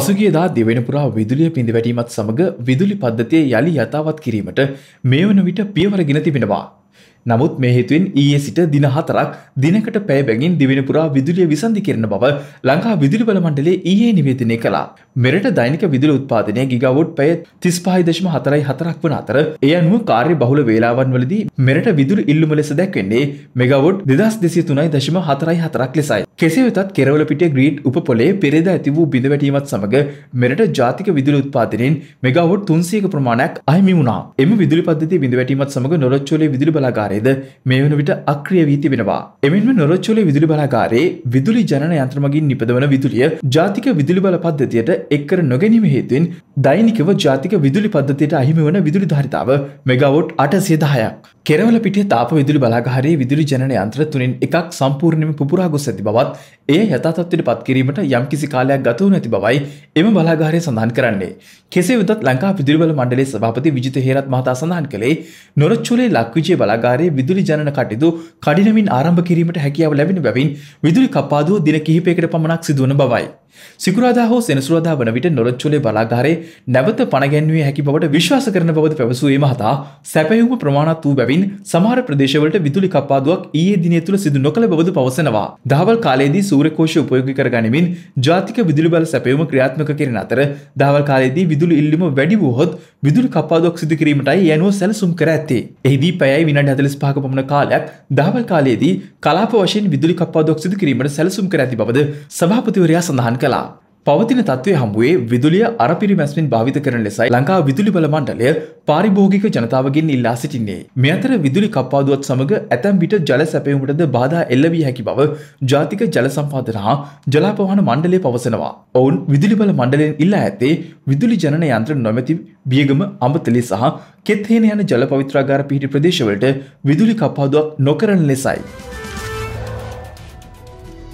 පසුගියදා දෙවෙන පුරා විදුලිය පිඳවැටීමත් සමඟ විදුලි පද්ධතිය යළි යථාවත් කිරීමට මේ වන විට පියවර ගෙන තිබෙනවා. නමුත් මේ හේතුවෙන් ඊයේ සිට දින හතරක් දිනකට පැය බැගින් දිවින පුරා විදුලිය විසන්ධි කරන බව ලංකා විදුලි බල මණ්ඩලයේ ඊයේ නිවේදනය කළා. මෙරට දෛනික විදුලි උත්පාදනය ගිගවොට් පැය 35.44ක් වන අතර ඒ අනුව කාර්ය බහුල වේලාවන් වලදී මෙරට විදුලි ඉල්ලුම ලෙස දැක්වෙන්නේ මෙගවොට් 2203.44ක් ලෙසයි. කෙසේ වෙතත් කෙරවල පිටිය ග්‍රීඩ් උපපොලේ පෙරේදා ඇති වූ බිඳ වැටීමත් සමග මෙරට ජාතික විදුලි උත්පාදනයෙන් මෙගවොට් 300ක ප්‍රමාණයක් අහිමි වුණා. එම විදුලි පද්ධතිය බිඳ වැටීමත් සමග නොරොච්චෝලේ විදුලි බලාගාරය බලාගාරයද මේ වන විට අක්‍රිය වී තිබෙනවා. එමෙන්ම නොරොච්චෝලේ විදුලි බලාගාරයේ විදුලි ජනන යන්ත්‍රමගින් නිපදවන විදුලිය ජාතික විදුලි බල පද්ධතියට එක්කර නොගැනීම හේතුවෙන් දෛනිකව ජාතික විදුලි පද්ධතියට අහිමි වන විදුලි ධරිතාව මෙගවොට් අටසේ දහයක්. කෙරවල පිටිය තාප විදුලි බලාගාරයේ විදුලි ජනන යන්ත්‍ර තුනෙන් එකක් සම්පූර්ණයෙන්ම පුපුරා ගොස් ඇති බවත් එය යථතත්වයට පත්කිරීමට යම් කිසි කාලයක් ගතව නැති බවයි එම බලාගාරය සඳහන් කරන්නේ. කෙසේ වෙතත් ලංකා විදුලිබල මණ්ඩලේ සභාපති විජිත හේරත් මහතා සඳහන් කළේ නොරච්චුලේ ලක්විජය බලාගාරයේ විදුලි ජනන කටයුතු කඩිනමින් ආරම්භ කිරීමට හැකියාව ලැබෙන බැවින් විදුලි කපාදුව දින කිහිපයකට පමණක් සිදුවන බවයි. සිකුරාදා හෝ සෙනසුරදා වන විට නොරච්චුලේ බලාගාරේ නැවත පණගැන්වේ හැකි බවට විශ්වාස කරන බවද පැවසුවේ මහතා සැපයුම ප්‍රමාණත් වූ බැවින් සමහර ප්‍රදේශවලට විදුලි කපාදුවක් ඊයේ දිනය තුළ සිදු නොකළ බවද පවසනවා. දහවල් කාලයේදී සූර්යකෝෂ උපයෝගී කරගනිමින් ජාතික විදුලි බල සැපයුම ක්‍රියාත්මක කිරීම අතර දහවල් කාලයේදී විදුලි ඉල්ලීම වැඩි වූහොත් විදුලි කපාදුවක් සිදු කිරීමටයි යනුව සැලසුම් කර ඇත්තේ. එහිදී පැයයි විනාඩි 45ක පමණ කාලයක් දහවල් කාලයේදී කලාප වශයෙන් විදුලි කපාදුවක් සිදු කිරීමට සැලසුම් කර ඇති බවද සභාපතිවරයා සඳහන් කළා. පවතින තත්ත්වය හම්බුවේ විදුලිය අරපිරි මැස්මින් භාවිත කරන ලෙසයි ලංකා විදුලි බල මණ්ඩලය පාරිභෝගික ජනතාවගෙන් ඉල්ලා සිටින්නේ. මේ අතර විදුලි කප්පාදුවත් සමග ඇතැම් විට ජල සැපයීමටද බාධා එල්ල විය හැකි බව ජාතික ජල සම්පාදන හා ජලාපවහන මණ්ඩලය පවසනවා. ඔවුන් විදුලි බල මණ්ඩලයෙන් ඉල්ලා ඇත්තේ විදුලි ජනන යන්ත්‍ර නොමැති බියගම අමතලේ සහ කෙත්හේන යන ජල පවිත්‍රාගාර පිහිටි ප්‍රදේශවලට විදුලි කප්පාදුවක් නොකරන ලෙසයි.